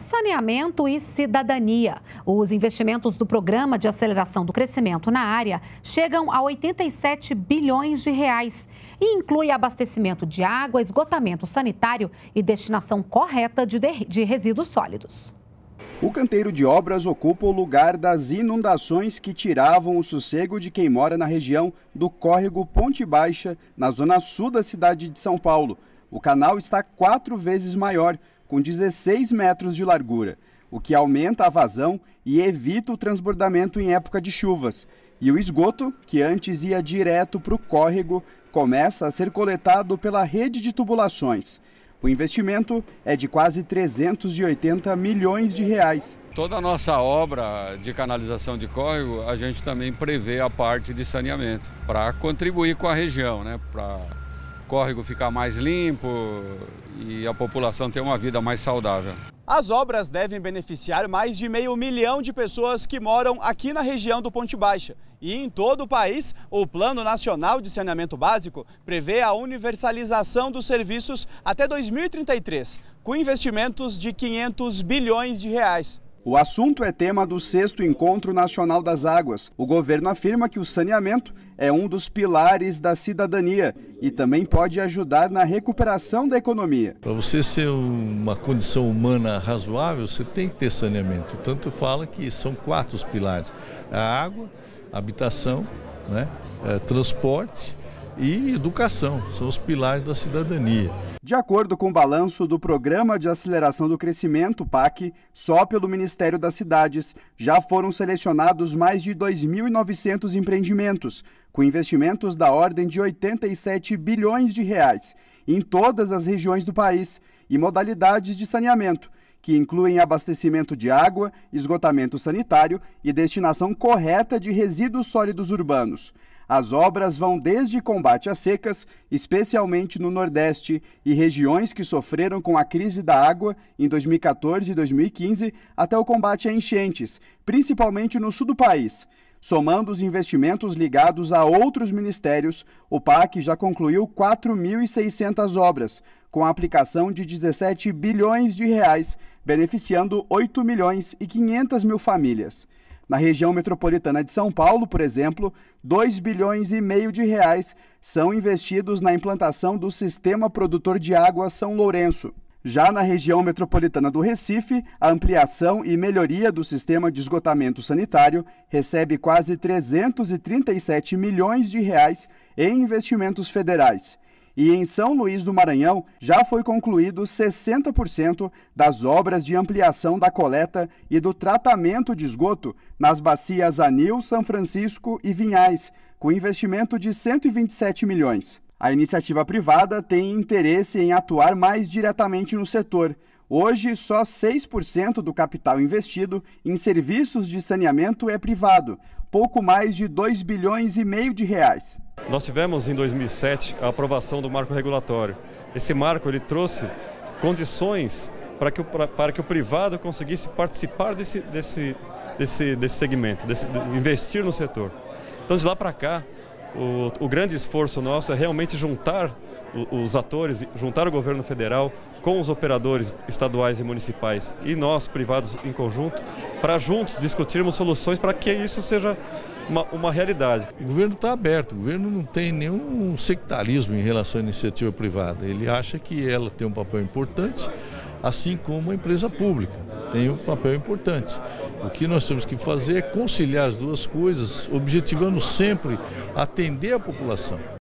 saneamento e cidadania. Os investimentos do programa de aceleração do crescimento na área chegam a 87 bilhões de reais e inclui abastecimento de água, esgotamento sanitário e destinação correta de, de resíduos sólidos. O canteiro de obras ocupa o lugar das inundações que tiravam o sossego de quem mora na região do córrego Ponte Baixa, na zona sul da cidade de São Paulo. O canal está quatro vezes maior, com 16 metros de largura, o que aumenta a vazão e evita o transbordamento em época de chuvas. E o esgoto, que antes ia direto para o córrego, começa a ser coletado pela rede de tubulações. O investimento é de quase 380 milhões de reais. Toda a nossa obra de canalização de córrego, a gente também prevê a parte de saneamento para contribuir com a região, né? Para córrego ficar mais limpo e a população ter uma vida mais saudável. As obras devem beneficiar mais de meio milhão de pessoas que moram aqui na região do Ponte Baixa. E em todo o país, o Plano Nacional de Saneamento Básico prevê a universalização dos serviços até 2033, com investimentos de 500 bilhões de reais. O assunto é tema do sexto Encontro Nacional das Águas. O governo afirma que o saneamento é um dos pilares da cidadania e também pode ajudar na recuperação da economia. Para você ser uma condição humana razoável, você tem que ter saneamento. Tanto fala que são quatro os pilares: a água, a habitação, né, é, transporte e educação, são os pilares da cidadania. De acordo com o balanço do Programa de Aceleração do Crescimento, PAC, só pelo Ministério das Cidades já foram selecionados mais de 2.900 empreendimentos, com investimentos da ordem de 87 bilhões de reais, em todas as regiões do país e modalidades de saneamento, que incluem abastecimento de água, esgotamento sanitário e destinação correta de resíduos sólidos urbanos. As obras vão desde combate às secas, especialmente no Nordeste e regiões que sofreram com a crise da água em 2014 e 2015, até o combate a enchentes, principalmente no sul do país. Somando os investimentos ligados a outros ministérios, o PAC já concluiu 4.600 obras, com a aplicação de 17 bilhões de reais, beneficiando 8 milhões e 500 mil famílias. Na região metropolitana de São Paulo, por exemplo, 2 bilhões e meio de reais são investidos na implantação do Sistema Produtor de Água São Lourenço. Já na região metropolitana do Recife, a ampliação e melhoria do sistema de esgotamento sanitário recebe quase 337 milhões de reais em investimentos federais e em São Luís do Maranhão já foi concluído 60% das obras de ampliação da coleta e do tratamento de esgoto nas bacias Anil, São Francisco e Vinhais, com investimento de 127 milhões. A iniciativa privada tem interesse em atuar mais diretamente no setor. Hoje, só 6% do capital investido em serviços de saneamento é privado, pouco mais de 2 bilhões e meio de reais. Nós tivemos em 2007 a aprovação do marco regulatório. Esse marco ele trouxe condições para que o, para que o privado conseguisse participar desse, desse, desse, desse segmento, desse, de investir no setor. Então, de lá para cá, o, o grande esforço nosso é realmente juntar os atores, juntar o governo federal com os operadores estaduais e municipais e nós, privados em conjunto, para juntos discutirmos soluções para que isso seja uma, uma realidade. O governo está aberto, o governo não tem nenhum sectarismo em relação à iniciativa privada. Ele acha que ela tem um papel importante assim como a empresa pública. Tem um papel importante. O que nós temos que fazer é conciliar as duas coisas, objetivando sempre atender a população.